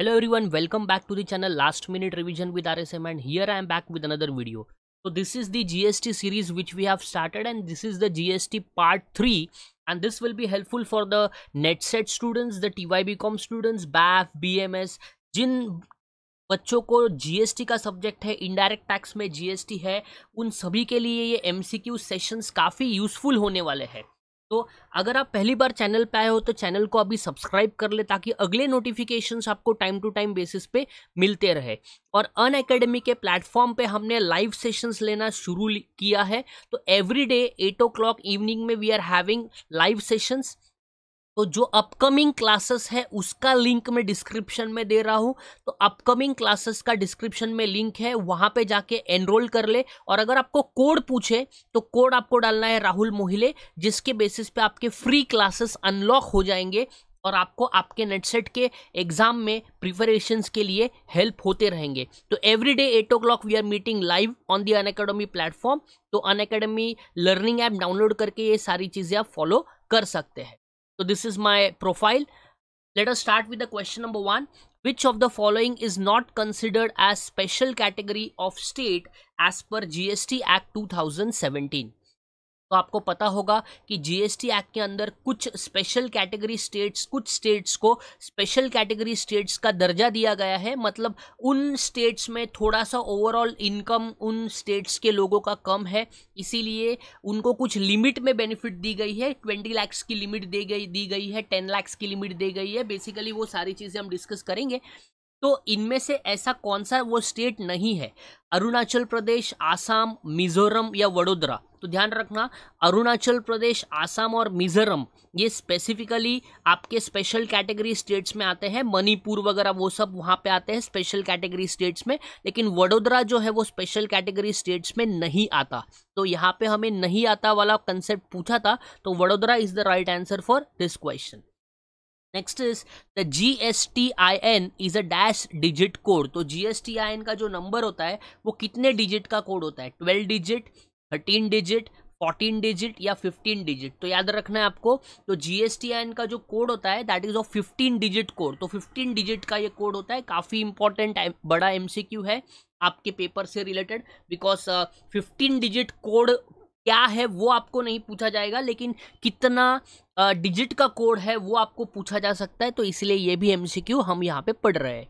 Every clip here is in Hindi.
hello everyone welcome back to the channel last minute revision with RSM and here I am back with another video तो this is the GST series which we have started and this is the G S T part three and this will भी helpful for the NET SET students the T Y B com students BAF B M S जिन बच्चों को जी एस टी का सब्जेक्ट है इनडायरेक्ट टैक्स में जी एस टी है उन सभी के लिए ये एम सी क्यू सेशंस काफ़ी यूजफुल होने वाले हैं तो अगर आप पहली बार चैनल पे आए हो तो चैनल को अभी सब्सक्राइब कर ले ताकि अगले नोटिफिकेशंस आपको टाइम टू टाइम बेसिस पे मिलते रहे और अन अकेडमी के प्लेटफॉर्म पे हमने लाइव सेशंस लेना शुरू किया है तो every day eight o'clock evening में we are having live sessions तो जो अपकमिंग क्लासेस है उसका लिंक मैं डिस्क्रिप्शन में दे रहा हूँ तो अपकमिंग क्लासेस का डिस्क्रिप्शन में लिंक है वहाँ पे जाके एनरोल कर ले और अगर आपको कोड पूछे तो कोड आपको डालना है राहुल मोहिले जिसके बेसिस पे आपके फ्री क्लासेस अनलॉक हो जाएंगे और आपको आपके नेटसेट के एग्जाम में प्रिपरेशंस के लिए हेल्प होते रहेंगे तो every day eight o'clock we are meeting live on the un platform तो अन लर्निंग ऐप डाउनलोड करके ये सारी चीज़ें आप फॉलो कर सकते हैं so this is my profile let us start with the question number one which of the following is not considered as special category of state as per gst act 2017 तो आपको पता होगा कि जीएसटी एक्ट के अंदर कुछ स्पेशल कैटेगरी स्टेट्स कुछ स्टेट्स को स्पेशल कैटेगरी स्टेट्स का दर्जा दिया गया है मतलब उन स्टेट्स में थोड़ा सा ओवरऑल इनकम उन स्टेट्स के लोगों का कम है इसीलिए उनको कुछ लिमिट में बेनिफिट दी गई है ट्वेंटी लैक्स की लिमिट दी गई दी गई है टेन लैक्स की लिमिट दी गई है बेसिकली वो सारी चीज़ें हम डिस्कस करेंगे तो इनमें से ऐसा कौन सा वो स्टेट नहीं है अरुणाचल प्रदेश आसाम मिजोरम या वडोदरा तो ध्यान रखना अरुणाचल प्रदेश आसाम और मिजोरम ये स्पेसिफिकली आपके स्पेशल कैटेगरी स्टेट्स में आते हैं मणिपुर वगैरह वो सब वहाँ पे आते हैं स्पेशल कैटेगरी स्टेट्स में लेकिन वडोदरा जो है वो स्पेशल कैटेगरी स्टेट्स में नहीं आता तो यहाँ पे हमें नहीं आता वाला कंसेप्ट पूछा था तो Vadodara is the right answer for this question next is the G S T I N is a dash digit code तो G S T I N का जो नंबर होता है वो कितने डिजिट का कोड होता है twelve digit thirteen digit fourteen digit या फिफ्टीन डिजिट तो याद रखना है आपको तो G S T I N का जो कोड होता है that is of fifteen digit code तो फिफ्टीन डिजिट का ये कोड होता है काफ़ी इंपॉर्टेंट बड़ा एम सी क्यू है आपके पेपर से related because fifteen digit code क्या है वो आपको नहीं पूछा जाएगा लेकिन कितना डिजिट का कोड है वो आपको पूछा जा सकता है तो इसलिए ये भी एम हम यहाँ पे पढ़ रहे हैं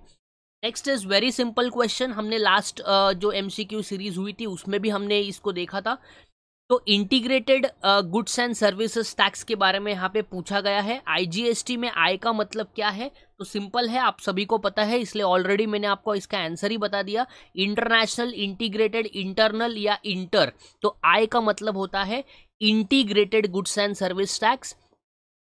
next is very simple question हमने लास्ट जो एमसीक्यू सीरीज़ हुई थी उसमें भी हमने इसको देखा था तो integrated goods and services tax के बारे में यहाँ पे पूछा गया है आईजीएसटी में आय का मतलब क्या है तो सिंपल है आप सभी को पता है इसलिए ऑलरेडी मैंने आपको इसका आंसर ही बता दिया इंटरनेशनल इंटीग्रेटेड इंटरनल या इंटर तो आय का मतलब होता है integrated goods and service tax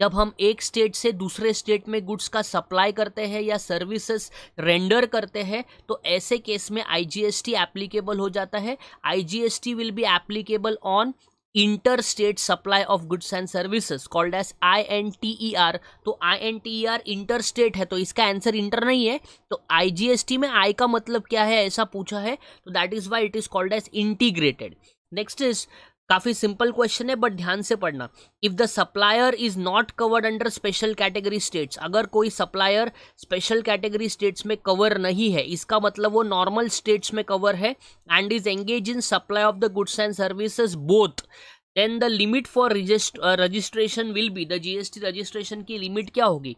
जब हम एक स्टेट से दूसरे स्टेट में गुड्स का सप्लाई करते हैं या सर्विसेज रेंडर करते हैं तो ऐसे केस में आईजीएसटी एप्लीकेबल हो जाता है IGST will be applicable on inter state supply of goods and services called S I N T E R तो I N T E R inter state है तो इसका आंसर इंटर नहीं है तो आई जी एस टी में आई का मतलब क्या है ऐसा पूछा है तो that is why it is called as integrated next is काफी सिंपल क्वेश्चन है बट ध्यान से पढ़ना if the supplier is not covered under special category states अगर कोई सप्लायर स्पेशल कैटेगरी स्टेट्स में कवर नहीं है इसका मतलब वो नॉर्मल स्टेट्स में कवर है and is engage in supply of the goods and services both then the limit for registration will be the GST registration की लिमिट क्या होगी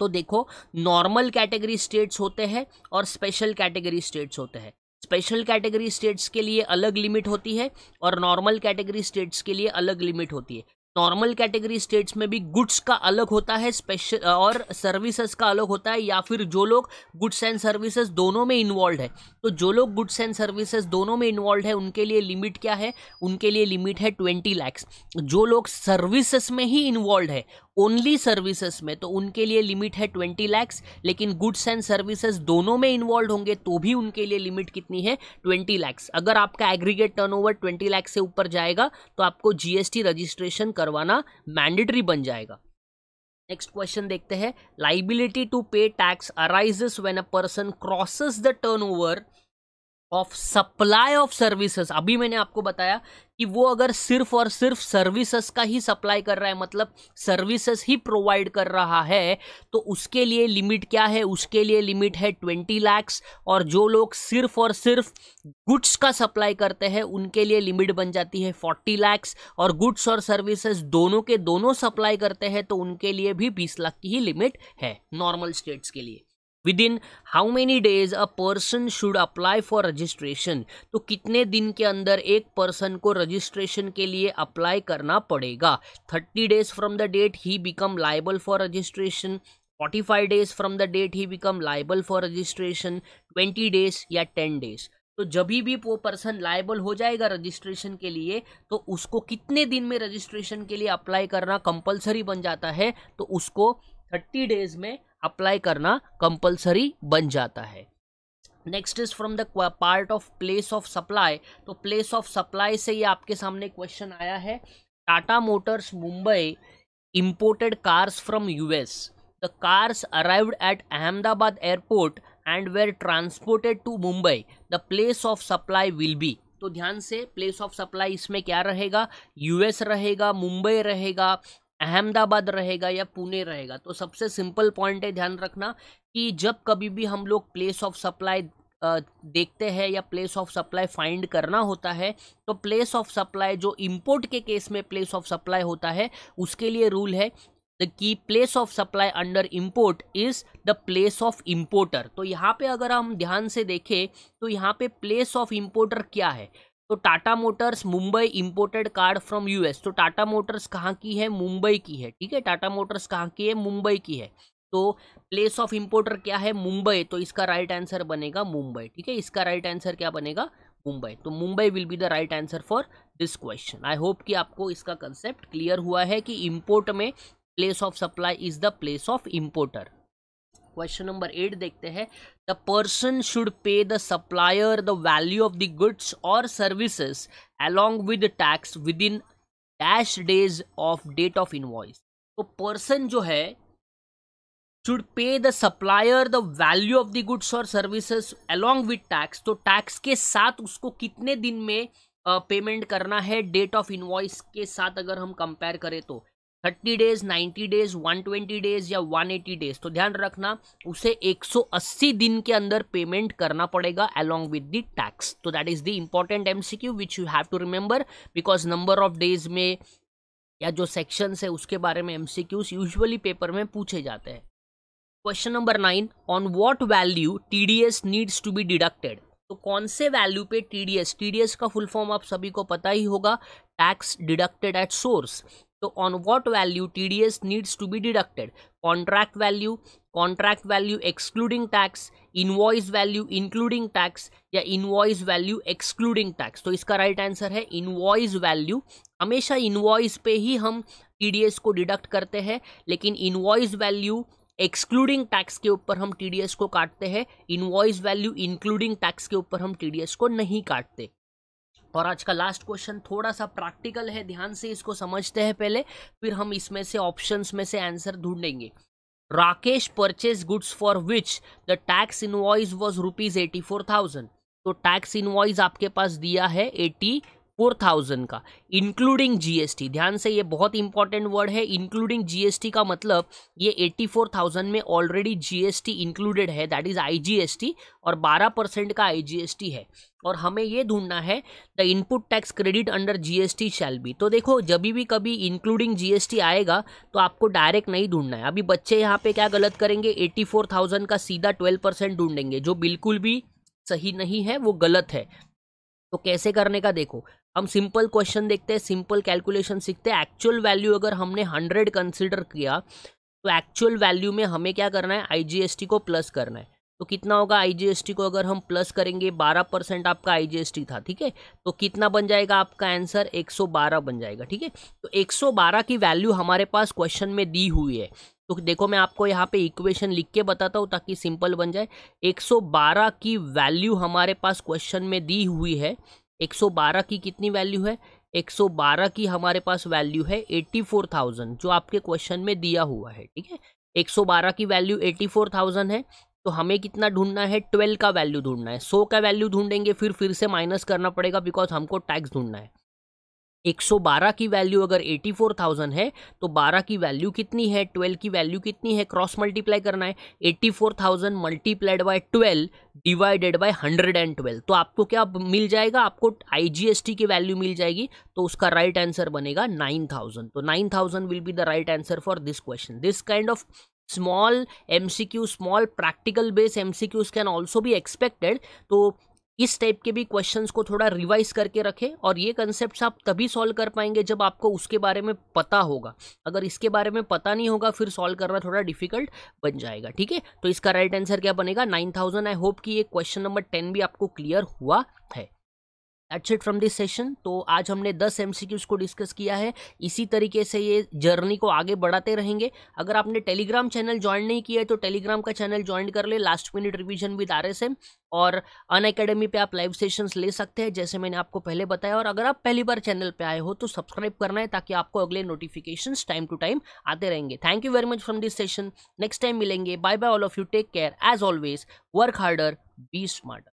तो देखो नॉर्मल कैटेगरी स्टेट्स होते हैं और स्पेशल कैटेगरी स्टेट्स होते हैं स्पेशल कैटेगरी स्टेट्स के लिए अलग लिमिट होती है और नॉर्मल कैटेगरी स्टेट्स के लिए अलग लिमिट होती है नॉर्मल कैटेगरी स्टेट्स में भी गुड्स का अलग होता है स्पेशल और सर्विसेज का अलग होता है या फिर जो लोग गुड्स एंड सर्विसेज दोनों में इन्वॉल्व है तो जो लोग गुड्स एंड सर्विसेज दोनों में इन्वॉल्व है उनके लिए लिमिट क्या है उनके लिए लिमिट है ट्वेंटी लैक्स जो लोग सर्विसेज में ही इन्वॉल्व है ओनली सर्विसेज में तो उनके लिए लिमिट है ट्वेंटी लैक्स लेकिन गुड्स एंड सर्विसेज दोनों में इन्वॉल्व होंगे तो भी उनके लिए लिमिट कितनी है ट्वेंटी लैक्स अगर आपका aggregate turnover twenty lakhs से ऊपर जाएगा तो आपको जीएसटी रजिस्ट्रेशन करवाना मैंडेटरी बन जाएगा नेक्स्ट क्वेश्चन देखते हैं liability to pay tax arises when a person crosses the turnover of supply of services अभी मैंने आपको बताया कि वो अगर सिर्फ और सिर्फ सर्विसेज का ही सप्लाई कर रहा है मतलब सर्विसेज ही प्रोवाइड कर रहा है तो उसके लिए लिमिट क्या है उसके लिए लिमिट है ट्वेंटी लैक्स और जो लोग सिर्फ और सिर्फ गुड्स का सप्लाई करते हैं उनके लिए लिमिट बन जाती है फोर्टी लैक्स और गुड्स और सर्विसेज दोनों के दोनों सप्लाई करते हैं तो उनके लिए भी बीस लाख की ही लिमिट है नॉर्मल स्टेट्स के लिए within how many days a person should apply for registration तो कितने दिन के अंदर एक पर्सन को रजिस्ट्रेशन के लिए अप्लाई करना पड़ेगा thirty days from the date he become liable for registration forty five days from the date he become liable for registration twenty days या टेन डेज तो जब भी वो पर्सन लाइबल हो जाएगा रजिस्ट्रेशन के लिए तो उसको कितने दिन में रजिस्ट्रेशन के लिए अप्लाई करना कंपलसरी बन जाता है तो उसको थर्टी डेज में अप्लाई करना कंपलसरी बन जाता है next is from the part of place of supply तो प्लेस ऑफ सप्लाई से ये आपके सामने क्वेश्चन आया है Tata Motors Mumbai imported cars from US the cars arrived at Ahmedabad airport and were transported to Mumbai the place of supply will be तो ध्यान से प्लेस ऑफ सप्लाई इसमें क्या रहेगा यूएस रहेगा मुंबई रहेगा अहमदाबाद रहेगा या पुणे रहेगा तो सबसे सिंपल पॉइंट है ध्यान रखना कि जब कभी भी हम लोग प्लेस ऑफ सप्लाई देखते हैं या प्लेस ऑफ सप्लाई फाइंड करना होता है तो प्लेस ऑफ सप्लाई जो इंपोर्ट के केस में प्लेस ऑफ सप्लाई होता है उसके लिए रूल है कि place of supply under import is the place of importer तो यहाँ पे अगर हम ध्यान से देखें तो यहाँ पे प्लेस ऑफ इम्पोर्टर क्या है तो Tata Motors Mumbai imported car from US तो टाटा मोटर्स कहाँ की है मुंबई की है ठीक है टाटा मोटर्स कहाँ की है मुंबई की है तो प्लेस ऑफ इंपोर्टर क्या है मुंबई तो इसका राइट right आंसर बनेगा मुंबई ठीक है इसका राइट right आंसर क्या बनेगा मुंबई तो Mumbai will be the right answer for this question I hope कि आपको इसका कंसेप्ट क्लियर हुआ है कि इम्पोर्ट में place of supply is the place of importer question number eight देखते हैं the person should pay the supplier the value of the goods और services along with tax within dash days of date of invoice तो पर्सन जो है should pay the supplier the value of the goods और सर्विसेज अलोंग विद टैक्स तो टैक्स के साथ उसको कितने दिन में पेमेंट uh, करना है डेट ऑफ इनवॉइस के साथ अगर हम कंपेयर करें तो thirty days ninety days one days या 180 एटी डेज तो ध्यान रखना उसे 180 दिन के अंदर पेमेंट करना पड़ेगा अलोंग विद द टैक्स तो that is the important MCQ which you have to remember because number of days में या जो सेक्शन है उसके बारे में एमसीक्यूज यूजुअली पेपर में पूछे जाते हैं question number nine on what value T D S needs to be deducted तो कौन से वैल्यू पे T D S T D S का फुल फॉर्म आप सभी को पता ही होगा टैक्स डिडक्टेड एट सोर्स तो on what value T D S needs to be deducted contract value contract value excluding tax invoice value including tax या इनवॉइस वैल्यू एक्सक्लूडिंग टैक्स तो इसका राइट right आंसर है इनवॉइस वैल्यू हमेशा इनवॉइस पे ही हम टी डी एस को डिडक्ट करते हैं लेकिन इनवॉइस वैल्यू एक्सक्लूडिंग टैक्स के ऊपर हम टी को काटते हैं इनवॉइस वैल्यू इंक्लूडिंग टैक्स के ऊपर हम टी को नहीं काटते और आज का लास्ट क्वेश्चन थोड़ा सा प्रैक्टिकल है ध्यान से इसको समझते हैं पहले फिर हम इसमें से ऑप्शंस में से आंसर ढूंढेंगे Rakesh purchase goods for which the tax invoice was rupees eighty four thousand तो टैक्स इनवॉइस आपके पास दिया है एटी फोर थाउजेंड का इंक्लूडिंग जीएसटी ध्यान से ये बहुत इंपॉर्टेंट वर्ड है इंक्लूडिंग जीएसटी का मतलब ये एट्टी फोर थाउजेंड में ऑलरेडी जीएसटी इंक्लूडेड है दैट इज आईजीएसटी और बारह परसेंट का आईजीएसटी है और हमें ये ढूंढना है the input tax credit under GST shall be तो देखो जब भी कभी इंक्लूडिंग जीएसटी आएगा तो आपको डायरेक्ट नहीं ढूंढना है अभी बच्चे यहाँ पे क्या गलत करेंगे एट्टी फोर थाउजेंड का सीधा ट्वेल्व परसेंट ढूंढेंगे जो बिल्कुल भी सही नहीं है वो गलत है तो कैसे करने का देखो हम सिंपल क्वेश्चन देखते हैं सिंपल कैलकुलेशन सीखते हैं एक्चुअल वैल्यू अगर हमने हंड्रेड कंसिडर किया तो एक्चुअल वैल्यू में हमें क्या करना है आईजीएसटी को प्लस करना है तो कितना होगा आईजीएसटी को अगर हम प्लस करेंगे बारह परसेंट आपका आईजीएसटी था ठीक है तो कितना बन जाएगा आपका आंसर एक सौ बारह बन जाएगा ठीक है तो एक सौ बारह की वैल्यू हमारे पास क्वेश्चन में दी हुई है तो देखो मैं आपको यहाँ पे इक्वेशन लिख के बताता हूँ ताकि सिंपल बन जाए 112 की वैल्यू हमारे पास क्वेश्चन में दी हुई है 112 की कितनी वैल्यू है 112 की हमारे पास वैल्यू है 84,000 जो आपके क्वेश्चन में दिया हुआ है ठीक है 112 की वैल्यू 84,000 है तो हमें कितना ढूंढना है ट्वेल्व का वैल्यू ढूंढना है सौ का वैल्यू ढूंढेंगे फिर फिर से माइनस करना पड़ेगा बिकॉज हमको टैक्स ढूंढना है 112 की वैल्यू अगर 84,000 है तो 12 की वैल्यू कितनी है 12 की वैल्यू कितनी है क्रॉस मल्टीप्लाई करना है 84,000 multiplied by twelve divided and twelve तो आपको क्या मिल जाएगा आपको आईजीएसटी की वैल्यू मिल जाएगी तो उसका राइट right आंसर बनेगा 9,000 तो 9,000 will be the right answer for this question this kind of small practical small M C Qs can also भी एक्सपेक्टेड तो इस टाइप के भी क्वेश्चंस को थोड़ा रिवाइज करके रखें और ये कंसेप्ट आप तभी सॉल्व कर पाएंगे जब आपको उसके बारे में पता होगा अगर इसके बारे में पता नहीं होगा फिर सॉल्व करना थोड़ा डिफिकल्ट बन जाएगा ठीक है तो इसका राइट आंसर क्या बनेगा नाइन थाउजेंड आई होप कि ये क्वेश्चन नंबर टेन भी आपको क्लियर हुआ है दैट्स फ्रॉम दिस सेशन तो आज हमने 10 एम को डिस्कस किया है इसी तरीके से ये जर्नी को आगे बढ़ाते रहेंगे अगर आपने टेलीग्राम चैनल ज्वाइन नहीं किया है तो टेलीग्राम का चैनल ज्वाइन कर ले लास्ट मिनट रिविजन विद आर और अन अकेडमी पर आप लाइव सेशंस ले सकते हैं जैसे मैंने आपको पहले बताया और अगर आप पहली बार चैनल पर आए हो तो सब्सक्राइब करना है ताकि आपको अगले नोटिफिकेशन टाइम टू टाइम आते रहेंगे thank you very much from this session next time मिलेंगे bye bye all of you take care as always work harder be smarter